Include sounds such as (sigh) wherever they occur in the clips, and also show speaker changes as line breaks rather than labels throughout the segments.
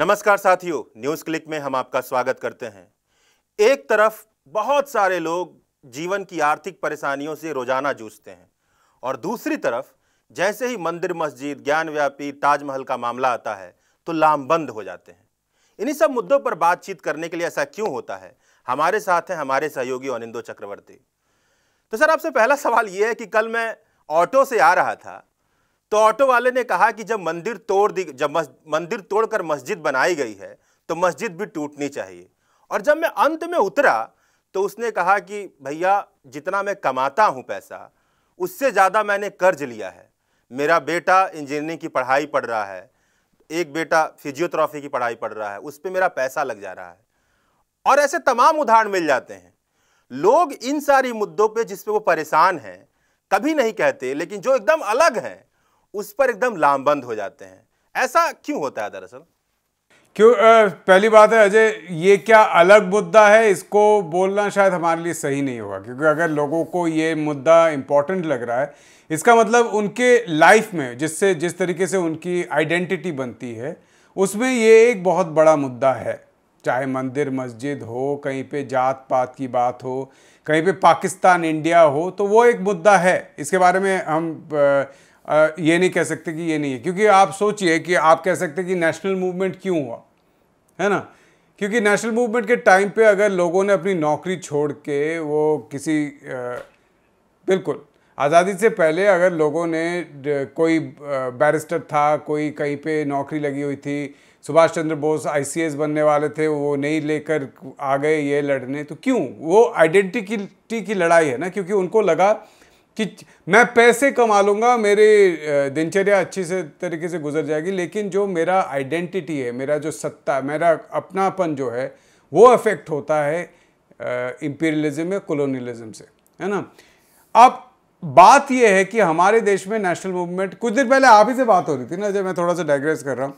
नमस्कार साथियों news click में हम आपका स्वागत करते हैं एक तरफ बहुत सारे लोग जीवन की आर्थिक परेशानियों से रोजाना जूझते हैं और दूसरी तरफ जैसे ही मंदिर मस्जिद ज्ञानव्यापी ताजमहल का मामला आता है तो लामबंद हो जाते हैं इन्हीं सब मुद्दों पर बातचीत करने के लिए ऐसा क्यों होता है हमारे साथ हैं हमारे सहयोगी अनिंदो चक्रवर्ती तो सर आपसे पहला सवाल ये है कि कल मैं ऑटो से आ रहा था तो ऑटो वाले ने कहा कि जब मंदिर तोड़ दी जब मंदिर तोड़कर मस्जिद बनाई गई है तो मस्जिद भी टूटनी चाहिए और जब मैं अंत में उतरा तो उसने कहा कि भैया जितना मैं कमाता हूँ पैसा उससे ज़्यादा मैंने कर्ज लिया है मेरा बेटा इंजीनियरिंग की पढ़ाई पढ़ रहा है एक बेटा फिजियोथेरापी की पढ़ाई पढ़ रहा है उस पर मेरा पैसा लग जा रहा है और ऐसे तमाम उदाहरण मिल जाते हैं लोग इन सारी मुद्दों पर जिस वो परेशान हैं कभी नहीं कहते लेकिन जो एकदम अलग हैं उस पर एकदम लामबंद हो जाते हैं ऐसा क्यों होता है दरअसल
क्यों पहली बात है अजय ये क्या अलग मुद्दा है इसको बोलना शायद हमारे लिए सही नहीं होगा क्योंकि अगर लोगों को ये मुद्दा इम्पॉर्टेंट लग रहा है इसका मतलब उनके लाइफ में जिससे जिस तरीके से उनकी आइडेंटिटी बनती है उसमें ये एक बहुत बड़ा मुद्दा है चाहे मंदिर मस्जिद हो कहीं पे जात पात की बात हो कहीं पे पाकिस्तान इंडिया हो तो वो एक मुद्दा है इसके बारे में हम ये नहीं कह सकते कि ये नहीं है क्योंकि आप सोचिए कि आप कह सकते कि नेशनल मूवमेंट क्यों हुआ है ना क्योंकि नेशनल मूवमेंट के टाइम पे अगर लोगों ने अपनी नौकरी छोड़ के वो किसी बिल्कुल आज़ादी से पहले अगर लोगों ने कोई बैरिस्टर था कोई कहीं पे नौकरी लगी हुई थी सुभाष चंद्र बोस आईसीएस बनने वाले थे वो नहीं लेकर आ गए ये लड़ने तो क्यों वो आइडेंटिटी की लड़ाई है ना क्योंकि उनको लगा कि मैं पैसे कमा लूँगा मेरी दिनचर्या अच्छी से तरीके से गुजर जाएगी लेकिन जो मेरा आइडेंटिटी है मेरा जो सत्ता मेरा अपनापन जो है वो अफेक्ट होता है इम्पीरियलिज्म या कॉलोनियलिज्म से है ना अब बात यह है कि हमारे देश में नेशनल मूवमेंट कुछ देर पहले आप ही से बात हो रही थी ना जब मैं थोड़ा सा डाइग्रेस कर रहा हूँ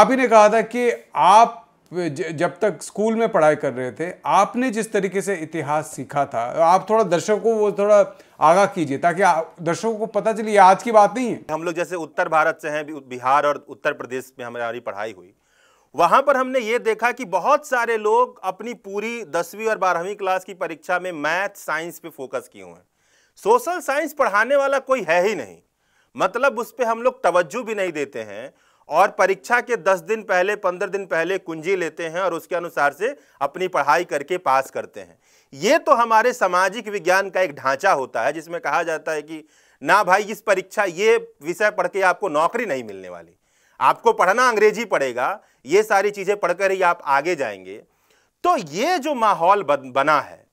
आप ही ने कहा था कि आप जब तक स्कूल में पढ़ाई कर रहे थे आपने जिस तरीके से इतिहास सीखा था आप थोड़ा दर्शकों को वो थोड़ा आगाह कीजिए ताकि दर्शकों को पता चले आज की बात नहीं है
हम लोग जैसे उत्तर भारत से हैं बिहार और उत्तर प्रदेश में हमारी पढ़ाई हुई वहाँ पर हमने ये देखा कि बहुत सारे लोग अपनी पूरी दसवीं और बारहवीं क्लास की परीक्षा में मैथ साइंस पे फोकस किए हुए हैं सोशल साइंस पढ़ाने वाला कोई है ही नहीं मतलब उस पर हम लोग तवज्जो भी नहीं देते हैं और परीक्षा के दस दिन पहले पंद्रह दिन पहले कुंजी लेते हैं और उसके अनुसार से अपनी पढ़ाई करके पास करते हैं ये तो हमारे सामाजिक विज्ञान का एक ढांचा होता है जिसमें कहा जाता है कि ना भाई इस परीक्षा ये विषय पढ़ के आपको नौकरी नहीं मिलने वाली आपको पढ़ना अंग्रेजी पड़ेगा ये सारी चीज़ें पढ़कर ही आप आगे जाएंगे तो ये जो माहौल बना है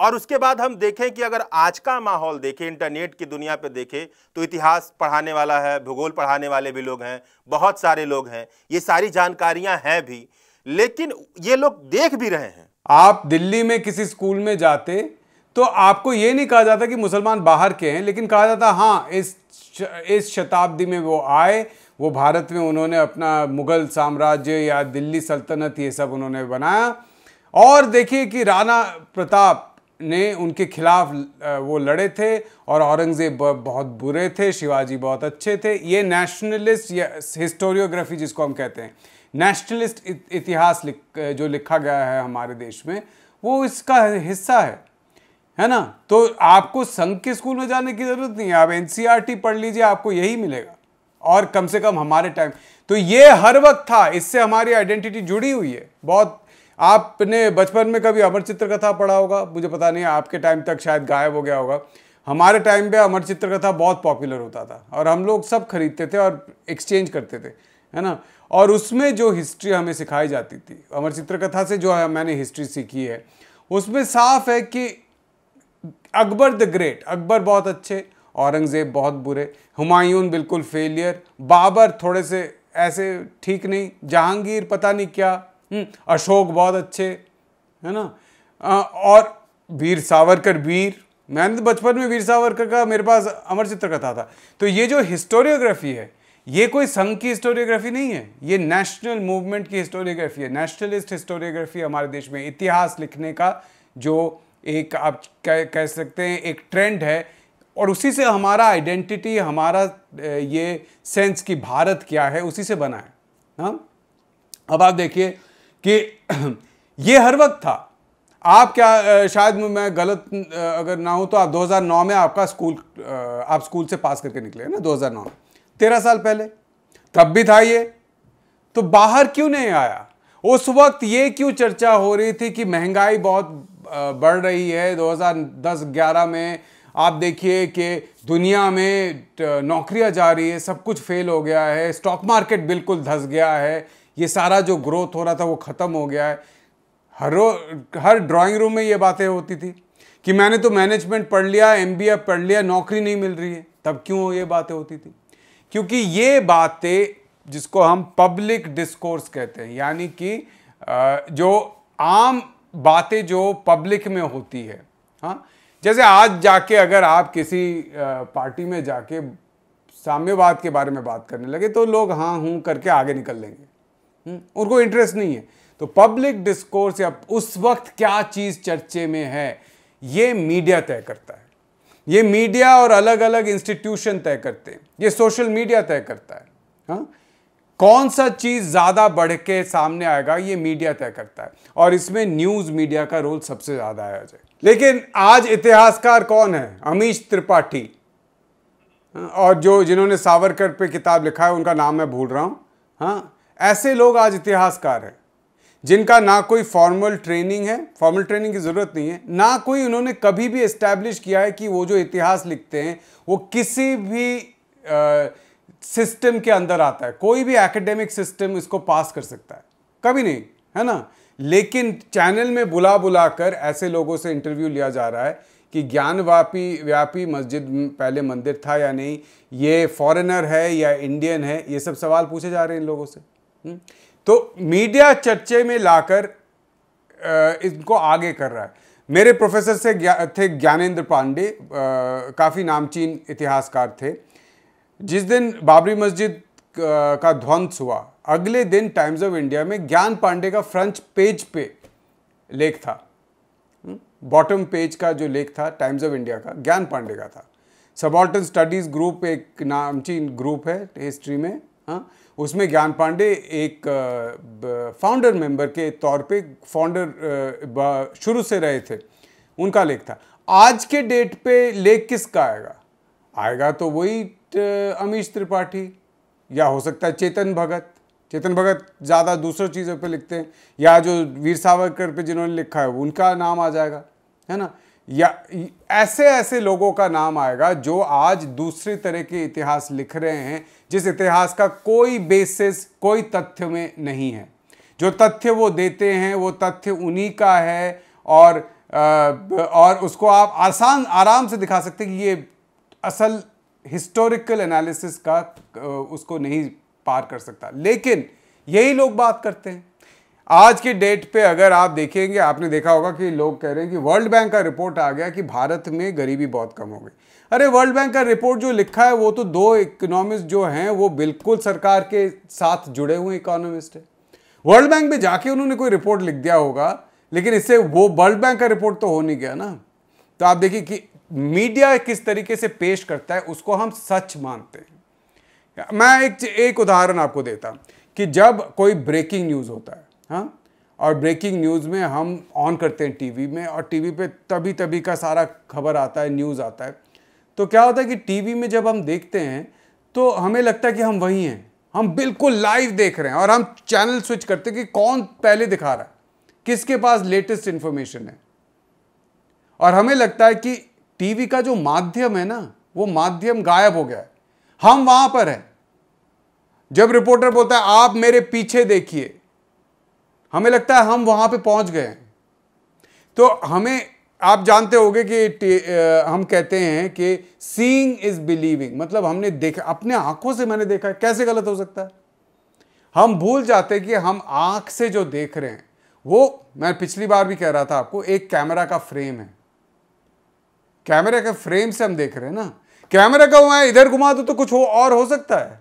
और उसके बाद हम देखें कि अगर आज का माहौल देखें इंटरनेट की दुनिया पे देखें तो इतिहास पढ़ाने वाला है भूगोल पढ़ाने वाले भी लोग हैं बहुत सारे लोग हैं ये सारी
जानकारियां हैं भी लेकिन ये लोग देख भी रहे हैं आप दिल्ली में किसी स्कूल में जाते तो आपको ये नहीं कहा जाता कि मुसलमान बाहर के हैं लेकिन कहा जाता हाँ इस इस शताब्दी में वो आए वो भारत में उन्होंने अपना मुग़ल साम्राज्य या दिल्ली सल्तनत ये सब उन्होंने बनाया और देखिए कि राणा प्रताप ने उनके खिलाफ वो लड़े थे और औरंगज़ेब बहुत बुरे थे शिवाजी बहुत अच्छे थे ये नेशनलिस्ट या हिस्टोरियोग्राफी जिसको हम कहते हैं नेशनलिस्ट इतिहास लिख जो लिखा गया है हमारे देश में वो इसका हिस्सा है है ना तो आपको संघ के स्कूल में जाने की ज़रूरत नहीं है आप एन e पढ़ लीजिए आपको यही मिलेगा और कम से कम हमारे टाइम तो ये हर वक्त था इससे हमारी आइडेंटिटी जुड़ी हुई है बहुत आपने बचपन में कभी अमर चित्र कथा पढ़ा होगा मुझे पता नहीं आपके टाइम तक शायद गायब हो गया होगा हमारे टाइम पे अमर चित्र कथा बहुत पॉपुलर होता था और हम लोग सब खरीदते थे और एक्सचेंज करते थे है ना और उसमें जो हिस्ट्री हमें सिखाई जाती थी अमर चित्र कथा से जो है मैंने हिस्ट्री सीखी है उसमें साफ है कि अकबर द ग्रेट अकबर बहुत अच्छे औरंगज़ेब बहुत बुरे हुमायून बिल्कुल फेलियर बाबर थोड़े से ऐसे ठीक नहीं जहांगीर पता नहीं क्या हम्म, अशोक बहुत अच्छे है ना आ, और वीर सावरकर वीर मैंने तो बचपन में वीर सावरकर का मेरे पास अमर चित्र कथा था तो ये जो हिस्टोरियोग्राफी है ये कोई संघ की हिस्टोरियोग्राफी नहीं है ये नेशनल मूवमेंट की हिस्टोरियोग्राफी है नेशनलिस्ट हिस्टोरियोग्राफी हमारे देश में इतिहास लिखने का जो एक आप कह सकते हैं एक ट्रेंड है और उसी से हमारा आइडेंटिटी हमारा ये सेंस कि भारत क्या है उसी से बना है हाँ अब आप देखिए कि (clears throat) ये हर वक्त था आप क्या शायद मैं गलत अगर ना हूँ तो आप 2009 में आपका स्कूल आप स्कूल से पास करके निकले ना 2009 में तेरह साल पहले तब भी था ये तो बाहर क्यों नहीं आया उस वक्त ये क्यों चर्चा हो रही थी कि महंगाई बहुत बढ़ रही है 2010-11 में आप देखिए कि दुनिया में नौकरियां जा रही है सब कुछ फेल हो गया है स्टॉक मार्केट बिल्कुल धस गया है ये सारा जो ग्रोथ हो रहा था वो ख़त्म हो गया है हर हर ड्राइंग रूम में ये बातें होती थी कि मैंने तो मैनेजमेंट पढ़ लिया एम पढ़ लिया नौकरी नहीं मिल रही है तब क्यों ये बातें होती थी क्योंकि ये बातें जिसको हम पब्लिक डिस्कोर्स कहते हैं यानी कि जो आम बातें जो पब्लिक में होती है हाँ जैसे आज जाके अगर आप किसी पार्टी में जाके साम्यवाद के बारे में बात करने लगे तो लोग हाँ हूँ करके आगे निकल लेंगे हम्म, उनको इंटरेस्ट नहीं है तो पब्लिक डिस्कोर्स या उस वक्त क्या चीज़ चर्चे में है ये मीडिया तय करता है ये मीडिया और अलग अलग इंस्टीट्यूशन तय करते हैं ये सोशल मीडिया तय करता है हा? कौन सा चीज़ ज़्यादा बढ़ के सामने आएगा ये मीडिया तय करता है और इसमें न्यूज़ मीडिया का रोल सबसे ज़्यादा आया जाए लेकिन आज इतिहासकार कौन है अमीश त्रिपाठी हाँ? और जो जिन्होंने सावरकर पे किताब लिखा है उनका नाम मैं भूल रहा हूं हाँ ऐसे लोग आज इतिहासकार हैं जिनका ना कोई फॉर्मल ट्रेनिंग है फॉर्मल ट्रेनिंग की ज़रूरत नहीं है ना कोई उन्होंने कभी भी एस्टैब्लिश किया है कि वो जो इतिहास लिखते हैं वो किसी भी सिस्टम के अंदर आता है कोई भी एकेडमिक सिस्टम इसको पास कर सकता है कभी नहीं है ना लेकिन चैनल में बुला बुला कर ऐसे लोगों से इंटरव्यू लिया जा रहा है कि व्यापी व्यापी मस्जिद पहले मंदिर था या नहीं ये फॉरेनर है या इंडियन है ये सब सवाल पूछे जा रहे हैं इन लोगों से तो मीडिया चर्चे में लाकर इनको आगे कर रहा है मेरे प्रोफेसर से ग्या, थे ज्ञानेंद्र पांडे काफ़ी नामचीन इतिहासकार थे जिस दिन बाबरी मस्जिद का ध्वंस हुआ अगले दिन टाइम्स ऑफ इंडिया में ज्ञान पांडे का फ्रंच पेज पे लेख था हम्म, बॉटम पेज का जो लेख था टाइम्स ऑफ इंडिया का ज्ञान पांडे का था सबॉल्टन स्टडीज़ ग्रुप एक नामचीन ग्रुप है हिस्ट्री में हाँ उसमें ज्ञान पांडे एक फाउंडर मेंबर के तौर पे फाउंडर शुरू से रहे थे उनका लेख था आज के डेट पे लेख किसका आएगा आएगा तो वही अमीश त्रिपाठी या हो सकता है चेतन भगत चेतन भगत ज़्यादा दूसरों चीज़ों पे लिखते हैं या जो वीर सावरकर पे जिन्होंने लिखा है उनका नाम आ जाएगा है ना या ऐसे ऐसे लोगों का नाम आएगा जो आज दूसरे तरह के इतिहास लिख रहे हैं जिस इतिहास का कोई बेसिस कोई तथ्य में नहीं है जो तथ्य वो देते हैं वो तथ्य उन्हीं का है और और उसको आप आसान आराम से दिखा सकते हैं कि ये असल हिस्टोरिकल एनालिसिस का उसको नहीं पार कर सकता लेकिन यही लोग बात करते हैं आज की डेट पे अगर आप देखेंगे आपने देखा होगा कि लोग कह रहे हैं कि वर्ल्ड बैंक का रिपोर्ट आ गया कि भारत में गरीबी बहुत कम हो गई अरे वर्ल्ड बैंक का रिपोर्ट जो लिखा है वो तो दो इकोनॉमिस्ट जो हैं वो बिल्कुल सरकार के साथ जुड़े हुए इकोनॉमिस्ट हैं वर्ल्ड बैंक में जाके उन्होंने कोई रिपोर्ट लिख दिया होगा लेकिन इससे वो वर्ल्ड बैंक का रिपोर्ट तो हो नहीं गया ना तो आप देखिए कि मीडिया किस तरीके से पेश करता है उसको हम सच मानते हैं मैं एक एक उदाहरण आपको देता हूँ कि जब कोई ब्रेकिंग न्यूज़ होता है हाँ और ब्रेकिंग न्यूज़ में हम ऑन करते हैं टीवी में और टीवी पे तभी तभी का सारा खबर आता है न्यूज़ आता है तो क्या होता है कि टीवी में जब हम देखते हैं तो हमें लगता है कि हम वहीं हैं हम बिल्कुल लाइव देख रहे हैं और हम चैनल स्विच करते हैं कि कौन पहले दिखा रहा है किसके पास लेटेस्ट इन्फॉर्मेशन है और हमें लगता है कि टीवी का जो माध्यम है ना वो माध्यम गायब हो गया है हम वहां पर हैं जब रिपोर्टर बोलता है आप मेरे पीछे देखिए हमें लगता है हम वहाँ पे पहुँच गए तो हमें आप जानते होंगे कि हम कहते हैं कि सीइंग इज बिलीविंग मतलब हमने देखा अपने आंखों से मैंने देखा कैसे गलत हो सकता है हम भूल जाते हैं कि हम आंख से जो देख रहे हैं वो मैं पिछली बार भी कह रहा था आपको एक कैमरा का फ्रेम है कैमरे के फ्रेम से हम देख रहे हैं ना कैमरा का मैं इधर घुमा दो तो कुछ हो और हो सकता है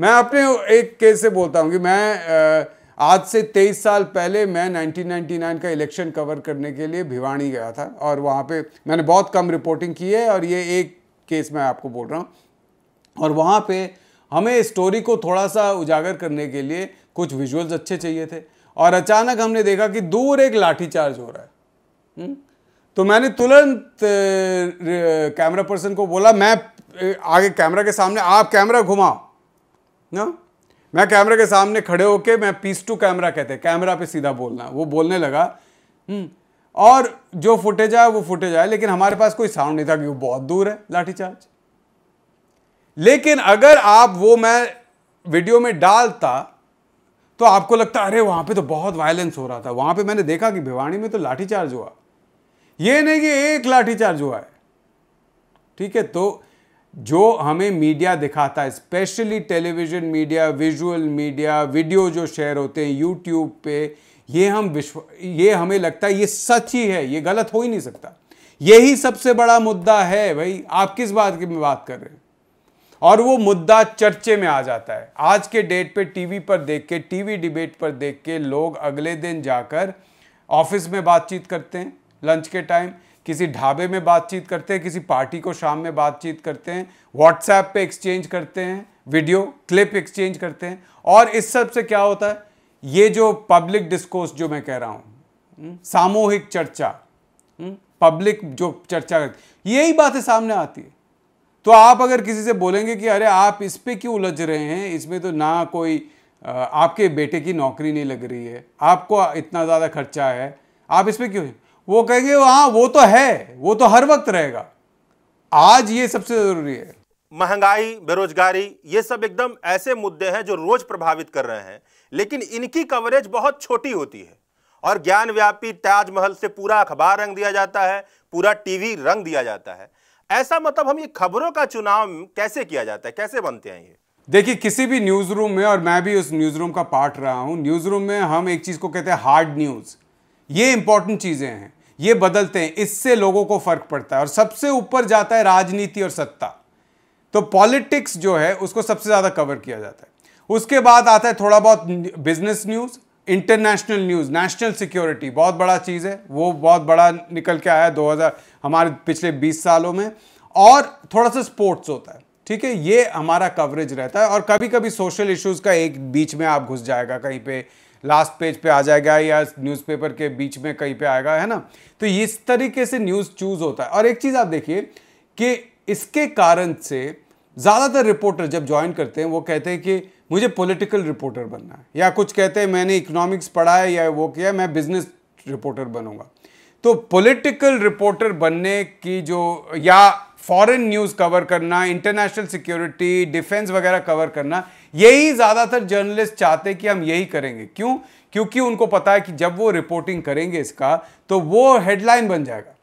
मैं अपने एक केस से बोलता हूं कि मैं आ, आज से 23 साल पहले मैं 1999 का इलेक्शन कवर करने के लिए भिवाणी गया था और वहाँ पे मैंने बहुत कम रिपोर्टिंग की है और ये एक केस मैं आपको बोल रहा हूँ और वहाँ पे हमें स्टोरी को थोड़ा सा उजागर करने के लिए कुछ विजुअल्स अच्छे चाहिए थे और अचानक हमने देखा कि दूर एक लाठीचार्ज हो रहा है हम्म? तो मैंने तुरंत कैमरा पर्सन को बोला मैं आगे कैमरा के सामने आप कैमरा घुमाओ ना मैं कैमरे के सामने खड़े होके मैं पीस टू कैमरा कहते हैं कैमरा पे सीधा बोलना वो बोलने लगा हम्म, और जो फुटेज आया वो फुटेज आया लेकिन हमारे पास कोई साउंड नहीं था क्योंकि बहुत दूर है लाठीचार्ज लेकिन अगर आप वो मैं वीडियो में डालता तो आपको लगता अरे वहां पे तो बहुत वायलेंस हो रहा था वहां पे मैंने देखा कि भिवाणी में तो लाठी चार्ज हुआ ये नहीं कि एक लाठी चार्ज हुआ है ठीक है तो जो हमें मीडिया दिखाता है specially television media visual media video जो शेयर होते हैं यूट्यूब पे ये हम विश्व ये हमें लगता है ये सच ही है ये गलत हो ही नहीं सकता यही सबसे बड़ा मुद्दा है भाई आप किस बात की बात कर रहे हैं और वो मुद्दा चर्चे में आ जाता है आज के डेट पे टीवी पर देख के टीवी डिबेट पर देख के लोग अगले दिन जाकर ऑफिस में बातचीत करते हैं लंच के टाइम किसी ढाबे में बातचीत करते हैं किसी पार्टी को शाम में बातचीत करते हैं व्हाट्सएप पे एक्सचेंज करते हैं वीडियो क्लिप एक्सचेंज करते हैं और इस सब से क्या होता है ये जो पब्लिक डिस्कोर्स जो मैं कह रहा हूँ हम्म, सामूहिक चर्चा पब्लिक हम्म, जो चर्चा करती यही बातें सामने आती है तो आप अगर किसी से बोलेंगे कि अरे आप इस पर क्यों उलझ रहे हैं इसमें तो ना कोई आपके बेटे की नौकरी नहीं लग रही है आपको इतना ज़्यादा खर्चा है आप इस पर क्यों है? वो कहेंगे हाँ वो तो है वो तो हर वक्त रहेगा आज ये सबसे जरूरी है
महंगाई बेरोजगारी ये सब एकदम ऐसे मुद्दे हैं जो रोज प्रभावित कर रहे हैं लेकिन इनकी कवरेज बहुत छोटी होती है और ज्ञान व्यापी ताजमहल से पूरा अखबार रंग दिया जाता है पूरा टीवी रंग दिया जाता है ऐसा मतलब हम ये खबरों का चुनाव कैसे किया जाता है कैसे बनते हैं ये
देखिए किसी भी न्यूज़ रूम में और मैं भी उस न्यूज़ रूम का पार्ट रहा हूं न्यूज़ रूम में हम एक चीज़ को कहते हैं हार्ड न्यूज़ ये इंपॉर्टेंट चीज़ें हैं ये बदलते हैं इससे लोगों को फर्क पड़ता है और सबसे ऊपर जाता है राजनीति और सत्ता तो पॉलिटिक्स जो है उसको सबसे ज़्यादा कवर किया जाता है उसके बाद आता है थोड़ा बहुत business news international news national security बहुत बड़ा चीज़ है वो बहुत बड़ा निकल के आया है 2000 हमारे पिछले 20 सालों में और थोड़ा सा स्पोर्ट्स होता है ठीक है ये हमारा कवरेज रहता है और कभी कभी सोशल इश्यूज़ का एक बीच में आप घुस जाएगा कहीं पे लास्ट पेज पे आ जाएगा या न्यूज़पेपर के बीच में कहीं पे आएगा है ना तो इस तरीके से न्यूज़ चूज़ होता है और एक चीज़ आप देखिए कि इसके कारण से ज़्यादातर रिपोर्टर जब ज्वाइन करते हैं वो कहते हैं कि मुझे पॉलिटिकल रिपोर्टर बनना है या कुछ कहते हैं मैंने इकोनॉमिक्स पढ़ा है या वो किया मैं बिज़नेस रिपोर्टर बनूंगा तो पॉलिटिकल रिपोर्टर बनने की जो या फॉरेन न्यूज़ कवर करना इंटरनेशनल सिक्योरिटी डिफेंस वगैरह कवर करना यही ज़्यादातर जर्नलिस्ट चाहते कि हम यही करेंगे क्यों क्योंकि उनको पता है कि जब वो रिपोर्टिंग करेंगे इसका तो वो हेडलाइन बन जाएगा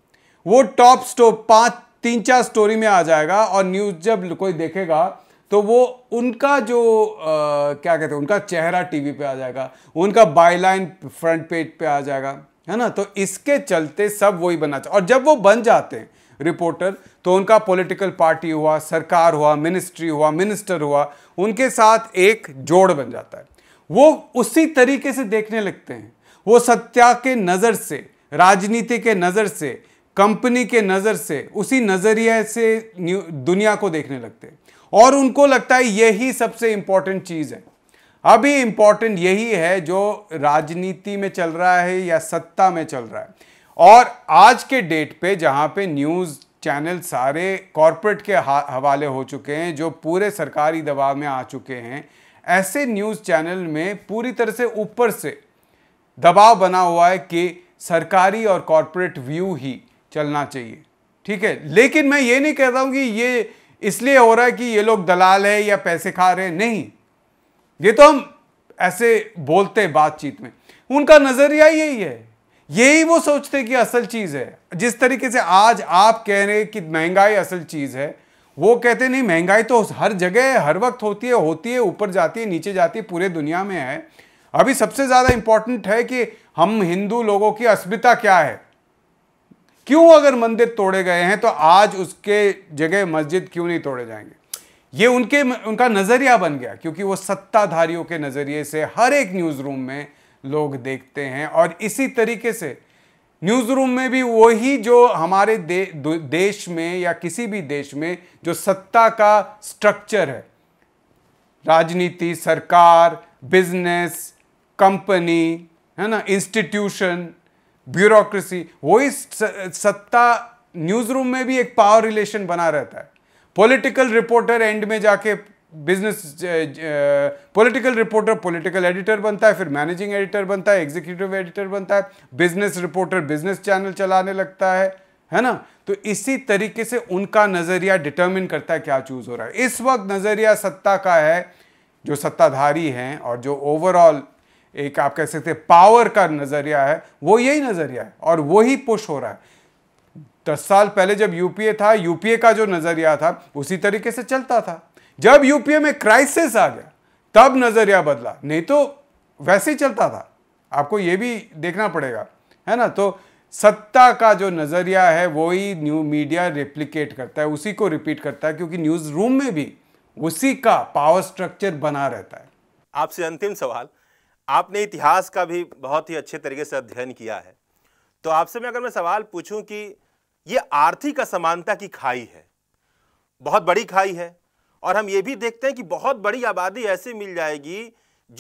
वो टॉप स्टो पांच तीन चार स्टोरी में आ जाएगा और न्यूज़ जब कोई देखेगा तो वो उनका जो आ, क्या कहते हैं उनका चेहरा टीवी पे आ जाएगा उनका बाईलाइन फ्रंट पेज पे आ जाएगा है ना तो इसके चलते सब वही बनना चाहते और जब वो बन जाते हैं रिपोर्टर तो उनका पॉलिटिकल पार्टी हुआ सरकार हुआ मिनिस्ट्री हुआ मिनिस्टर हुआ उनके साथ एक जोड़ बन जाता है वो उसी तरीके से देखने लगते हैं वो सत्या के नज़र से राजनीति के नज़र से कंपनी के नज़र से उसी नज़रिए से दुनिया को देखने लगते हैं और उनको लगता है यही सबसे इम्पॉर्टेंट चीज़ है अभी इम्पॉर्टेंट यही है जो राजनीति में चल रहा है या सत्ता में चल रहा है और आज के डेट पे जहाँ पे न्यूज़ चैनल सारे कॉरपोरेट के हवाले हो चुके हैं जो पूरे सरकारी दबाव में आ चुके हैं ऐसे न्यूज़ चैनल में पूरी तरह से ऊपर से दबाव बना हुआ है कि सरकारी और कॉरपोरेट व्यू ही चलना चाहिए ठीक है लेकिन मैं ये नहीं कहता हूँ कि ये इसलिए हो रहा है कि ये लोग दलाल है या पैसे खा रहे हैं नहीं ये तो हम ऐसे बोलते हैं बातचीत में उनका नज़रिया यही है यही वो सोचते कि असल चीज़ है जिस तरीके से आज आप कह रहे कि महंगाई असल चीज़ है वो कहते नहीं महंगाई तो हर जगह हर वक्त होती है होती है ऊपर जाती है नीचे जाती है पूरे दुनिया में है अभी सबसे ज़्यादा इंपॉर्टेंट है कि हम हिंदू लोगों की अस्मिता क्या है क्यों अगर मंदिर तोड़े गए हैं तो आज उसके जगह मस्जिद क्यों नहीं तोड़े जाएंगे ये उनके उनका नज़रिया बन गया क्योंकि वो सत्ताधारियों के नज़रिए से हर एक न्यूज़ रूम में लोग देखते हैं और इसी तरीके से न्यूज़ रूम में भी वही जो हमारे दे, देश में या किसी भी देश में जो सत्ता का स्ट्रक्चर है राजनीति सरकार बिजनेस कंपनी है ना इंस्टीट्यूशन ब्यूरोक्रेसी वही सत्ता न्यूज़ रूम में भी एक पावर रिलेशन बना रहता है पॉलिटिकल रिपोर्टर एंड में जाके business political reporter political editor बनता है फिर मैनेजिंग एडिटर बनता है एग्जीक्यूटिव एडिटर बनता है बिजनेस रिपोर्टर बिजनेस चैनल चलाने लगता है है ना तो इसी तरीके से उनका नज़रिया डिटर्मिन करता है क्या चूज़ हो रहा है इस वक्त नज़रिया सत्ता का है जो सत्ताधारी हैं और जो ओवरऑल एक आप कह सकते हैं पावर का नज़रिया है वो यही नज़रिया है और वही पुश हो रहा है दस साल पहले जब यूपीए था यूपीए का जो नज़रिया था उसी तरीके से चलता था जब यूपीए में क्राइसिस आ गया तब नजरिया बदला नहीं तो वैसे ही चलता था आपको यह भी देखना पड़ेगा है ना तो सत्ता का जो नज़रिया है वो ही न्यू मीडिया रिप्लिकेट करता है उसी को रिपीट करता है क्योंकि न्यूज़ रूम में भी उसी का पावर स्ट्रक्चर बना रहता है आपसे अंतिम सवाल
आपने इतिहास का भी बहुत ही अच्छे तरीके से अध्ययन किया है तो आपसे मैं अगर मैं सवाल पूछूं कि ये आर्थिक असमानता की खाई है बहुत बड़ी खाई है और हम ये भी देखते हैं कि बहुत बड़ी आबादी ऐसी मिल जाएगी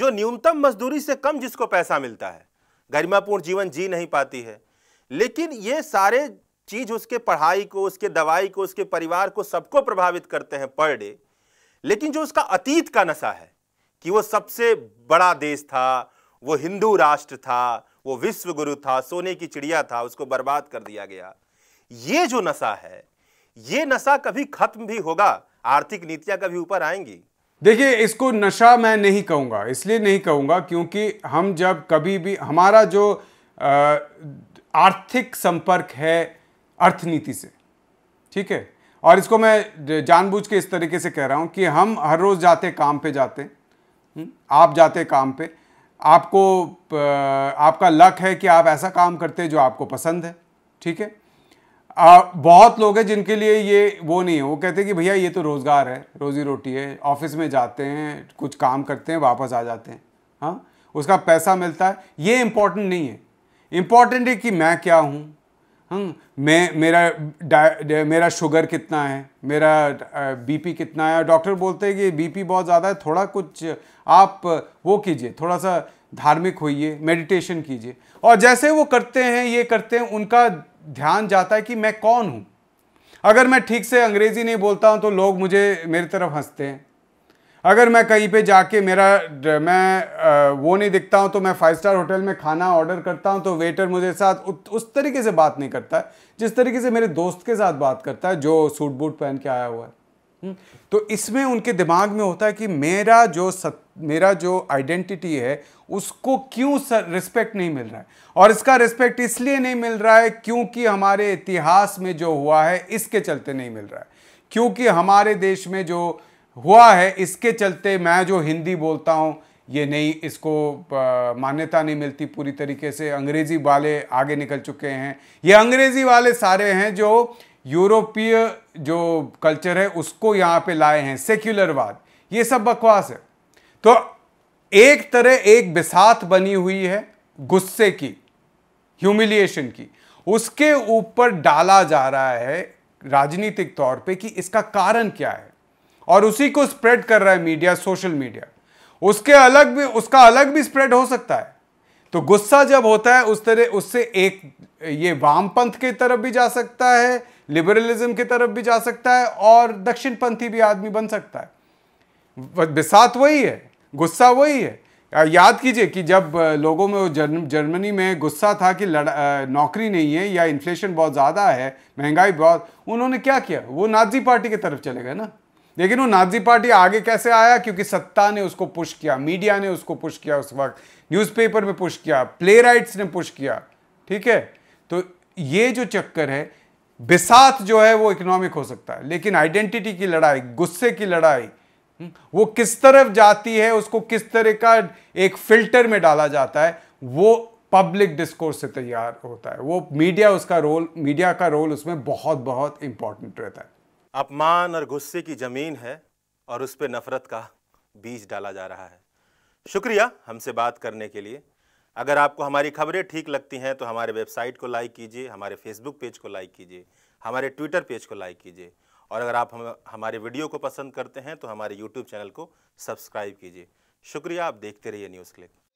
जो न्यूनतम मजदूरी से कम जिसको पैसा मिलता है गरिमापूर्ण जीवन जी नहीं पाती है लेकिन ये सारे चीज़ उसके पढ़ाई को उसके दवाई को उसके परिवार को सबको प्रभावित करते हैं पर डे लेकिन जो उसका अतीत का नशा है कि वो सबसे बड़ा देश था वो हिंदू राष्ट्र था वो विश्व गुरु था सोने की चिड़िया था उसको बर्बाद कर दिया गया ये जो नशा है ये नशा कभी खत्म भी होगा
आर्थिक नीतियां कभी ऊपर आएंगी देखिए इसको नशा मैं नहीं कहूंगा इसलिए नहीं कहूंगा क्योंकि हम जब कभी भी हमारा जो आर्थिक संपर्क है अर्थनीति से ठीक है और इसको मैं जानबूझ के इस तरीके से कह रहा हूं कि हम हर रोज़ जाते काम पे जाते हम्म, आप जाते काम पे आपको आपका लक है कि आप ऐसा काम करते जो आपको पसंद है ठीक है आ, बहुत लोग हैं जिनके लिए ये वो नहीं है वो कहते हैं कि भैया ये तो रोज़गार है रोज़ी रोटी है ऑफिस में जाते हैं कुछ काम करते हैं वापस आ जाते हैं हाँ उसका पैसा मिलता है ये इम्पॉर्टेंट नहीं है इम्पॉर्टेंट है कि मैं क्या हूँ हाँ मैं मेरा मेरा शुगर कितना है मेरा बीपी कितना है डॉक्टर बोलते हैं कि बीपी बहुत ज़्यादा है थोड़ा कुछ आप वो कीजिए थोड़ा सा धार्मिक होइए मेडिटेशन कीजिए और जैसे वो करते हैं ये करते हैं उनका ध्यान जाता है कि मैं कौन हूँ अगर मैं ठीक से अंग्रेज़ी नहीं बोलता हूँ तो लोग मुझे मेरी तरफ हंसते हैं अगर मैं कहीं पे जाके मेरा मैं वो नहीं दिखता हूँ तो मैं फाइव स्टार होटल में खाना ऑर्डर करता हूँ तो वेटर मुझे साथ उस तरीके से बात नहीं करता है जिस तरीके से मेरे दोस्त के साथ बात करता है जो सूट बूट पहन के आया हुआ है हम्म, तो इसमें उनके दिमाग में होता है कि मेरा जो सत, मेरा जो आइडेंटिटी है उसको क्यों रिस्पेक्ट नहीं मिल रहा है और इसका रिस्पेक्ट इसलिए नहीं मिल रहा है क्योंकि हमारे इतिहास में जो हुआ है इसके चलते नहीं मिल रहा है क्योंकि हमारे देश में जो हुआ है इसके चलते मैं जो हिंदी बोलता हूँ ये नहीं इसको मान्यता नहीं मिलती पूरी तरीके से अंग्रेज़ी वाले आगे निकल चुके हैं ये अंग्रेज़ी वाले सारे हैं जो यूरोपीय जो कल्चर है उसको यहां पे लाए हैं सेक्युलरवाद ये सब बकवास है तो एक तरह एक बिसात बनी हुई है गुस्से की ह्यूमिलिएशन की उसके ऊपर डाला जा रहा है राजनीतिक तौर पे कि इसका कारण क्या है और उसी को स्प्रेड कर रहा है मीडिया सोशल मीडिया उसके अलग भी उसका अलग भी स्प्रेड हो सकता है तो गुस्सा जब होता है उस तरह उससे एक ये वामपंथ की तरफ भी जा सकता है लिबरलिज्म की तरफ भी जा सकता है और दक्षिणपंथी भी आदमी बन सकता है बिसात वही है गुस्सा वही है याद कीजिए कि जब लोगों में जर्म जर्मनी में गुस्सा था कि लड़ा नौकरी नहीं है या इन्फ्लेशन बहुत ज़्यादा है महंगाई बहुत उन्होंने क्या किया वो नाजी पार्टी की तरफ चले गए ना लेकिन वो नाजी पार्टी आगे कैसे आया क्योंकि सत्ता ने उसको पुश किया मीडिया ने उसको पुश किया उस वक्त न्यूज़पेपर में पुश किया प्ले ने पुश किया ठीक है तो ये जो चक्कर है बिसात जो है वो इकोनॉमिक हो सकता है लेकिन आइडेंटिटी की लड़ाई गुस्से की लड़ाई हम्म, वो किस तरफ जाती है उसको किस तरह का एक फिल्टर में डाला जाता है वो पब्लिक डिस्कोर्स से तैयार होता है वो मीडिया उसका रोल मीडिया का रोल उसमें बहुत बहुत इंपॉर्टेंट रहता है
अपमान और गुस्से की ज़मीन है और उस पर नफ़रत का बीज डाला जा रहा है शुक्रिया हमसे बात करने के लिए अगर आपको हमारी खबरें ठीक लगती हैं तो हमारे वेबसाइट को लाइक कीजिए हमारे फेसबुक पेज को लाइक कीजिए हमारे ट्विटर पेज को लाइक कीजिए और अगर आप हम हमारे वीडियो को पसंद करते हैं तो हमारे यूट्यूब चैनल को सब्सक्राइब कीजिए शुक्रिया आप देखते रहिए न्यूज़ क्लिक